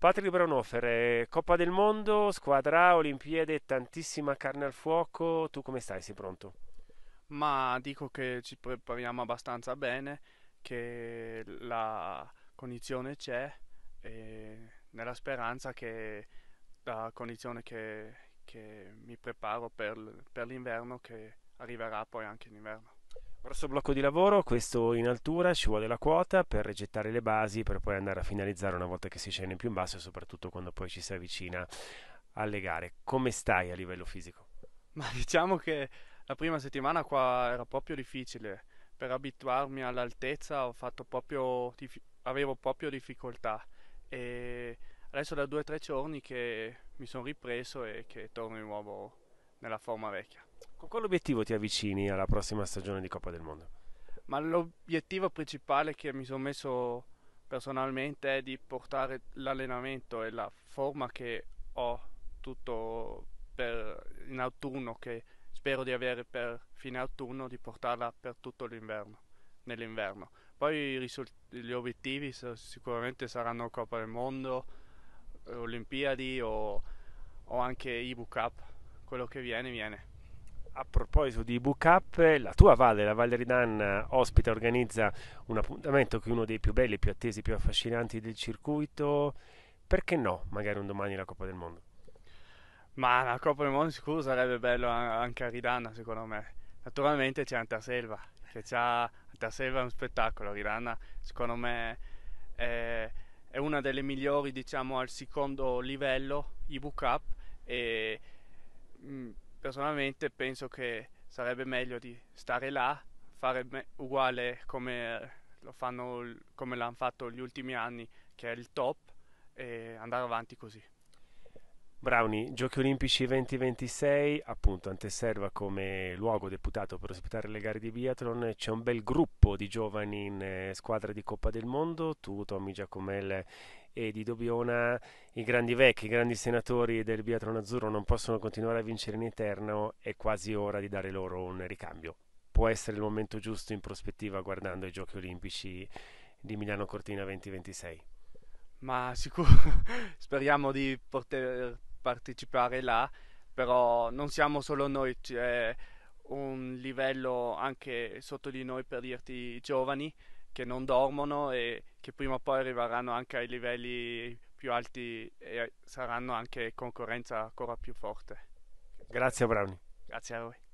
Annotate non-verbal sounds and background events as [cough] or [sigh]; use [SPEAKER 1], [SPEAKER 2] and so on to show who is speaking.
[SPEAKER 1] Patrick Braunoffer, eh, Coppa del Mondo, squadra, Olimpiade, tantissima carne al fuoco, tu come stai? Sei pronto?
[SPEAKER 2] Ma dico che ci prepariamo abbastanza bene, che la condizione c'è, nella speranza che la condizione che, che mi preparo per, per l'inverno che arriverà poi anche in inverno. Grosso
[SPEAKER 1] blocco di lavoro, questo in altura, ci vuole la quota per gettare le basi per poi andare a finalizzare una volta che si scende più in basso e soprattutto quando poi ci si avvicina alle gare. Come stai a livello fisico?
[SPEAKER 2] Ma [laughs] diciamo che la prima settimana qua era proprio difficile, per abituarmi all'altezza proprio, avevo proprio difficoltà e adesso da due o tre giorni che mi sono ripreso e che torno di nuovo nella forma vecchia.
[SPEAKER 1] Con quale obiettivo ti avvicini alla prossima stagione di Coppa del Mondo?
[SPEAKER 2] Ma l'obiettivo principale che mi sono messo personalmente è di portare l'allenamento e la forma che ho tutto per, in autunno, che spero di avere per fine autunno, di portarla per tutto l'inverno, nell'inverno. Poi risult- gli obiettivi sicuramente saranno Coppa del Mondo, Olimpiadi o, o anche IBU Cup quello che viene, viene. A proposito
[SPEAKER 1] di book up, la tua valle, la Valle Ridan, ospita, organizza un appuntamento che è uno dei più belli, più attesi, più affascinanti del circuito. Perché no, magari un domani la Coppa del Mondo?
[SPEAKER 2] Ma la Coppa del Mondo sicuro sarebbe bello anche a Ridanna, secondo me. Naturalmente c'è Antaselva, che c'ha Antaselva è un spettacolo, Ridanna secondo me è, è una delle migliori, diciamo, al secondo livello, i book up e Mm, personalmente penso che sarebbe meglio di stare là, fare me- uguale come lo fanno, come l'hanno fatto gli ultimi anni, che è il top, e andare avanti così.
[SPEAKER 1] Brownie, Giochi Olimpici 2026, appunto anteserva come luogo deputato per ospitare le gare di biathlon, c'è un bel gruppo di giovani in eh, squadra di Coppa del Mondo, tu Tommy Giacomel e di Dobiona i grandi vecchi, i grandi senatori del biatron azzurro non possono continuare a vincere in eterno, è quasi ora di dare loro un ricambio. Può essere il momento giusto in prospettiva guardando i giochi olimpici di Milano Cortina 2026.
[SPEAKER 2] Ma sicuro [laughs] speriamo di poter partecipare là, però non siamo solo noi, c'è un livello anche sotto di noi per dirti giovani che non dormono e che prima o poi arriveranno anche ai livelli più alti e saranno anche concorrenza ancora più forte.
[SPEAKER 1] Grazie Brownie.
[SPEAKER 2] Grazie a voi.